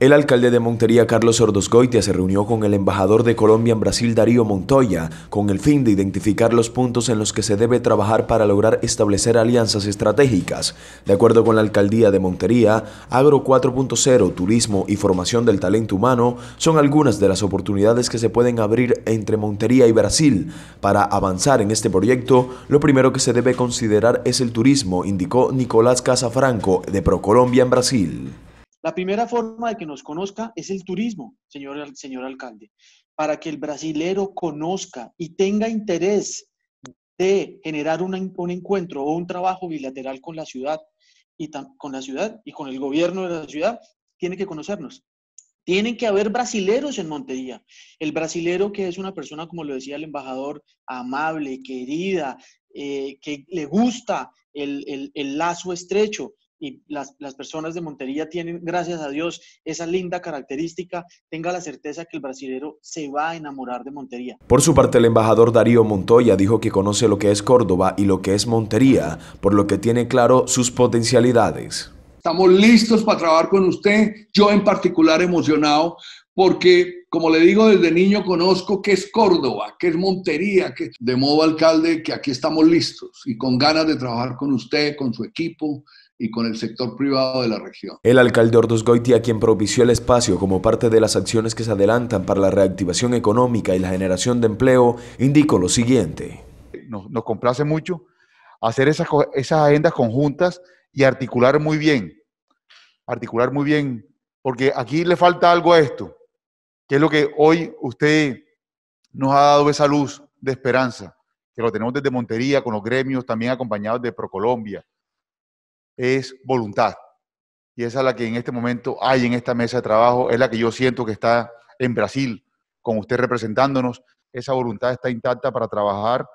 El alcalde de Montería, Carlos Ordosgoitia, se reunió con el embajador de Colombia en Brasil, Darío Montoya, con el fin de identificar los puntos en los que se debe trabajar para lograr establecer alianzas estratégicas. De acuerdo con la alcaldía de Montería, Agro 4.0, turismo y formación del talento humano son algunas de las oportunidades que se pueden abrir entre Montería y Brasil. Para avanzar en este proyecto, lo primero que se debe considerar es el turismo, indicó Nicolás Casafranco, de ProColombia en Brasil. La primera forma de que nos conozca es el turismo, señor, señor alcalde, para que el brasilero conozca y tenga interés de generar un, encuentro o un trabajo bilateral con la ciudad y con la ciudad y con el gobierno de la ciudad, tiene que conocernos. Tienen que haber brasileros en Montería. El brasilero que es una persona, como lo decía el embajador, amable, querida, eh, que le gusta el lazo estrecho, y las, las, personas de Montería tienen, gracias a Dios, esa linda característica, tenga la certeza que el brasilero se va a enamorar de Montería. Por su parte, el embajador Darío Montoya dijo que conoce lo que es Córdoba y lo que es Montería, por lo que tiene claro sus potencialidades. Estamos listos para trabajar con usted. Yo en particular emocionado porque, como le digo, desde niño conozco que es Córdoba, que es Montería, que de modo alcalde que aquí estamos listos y con ganas de trabajar con usted, con su equipo y con el sector privado de la región. El alcalde Ordosgoiti, a quien propició el espacio como parte de las acciones que se adelantan para la reactivación económica y la generación de empleo, indicó lo siguiente. Nos, complace mucho hacer esas, esas agendas conjuntas y articular muy bien. Articular muy bien, porque aquí le falta algo a esto, que es lo que hoy usted nos ha dado esa luz de esperanza, que lo tenemos desde Montería, con los gremios, también acompañados de Procolombia. Es voluntad. Y esa es la que en este momento hay en esta mesa de trabajo, es la que yo siento que está en Brasil, con usted representándonos. Esa voluntad está intacta para trabajar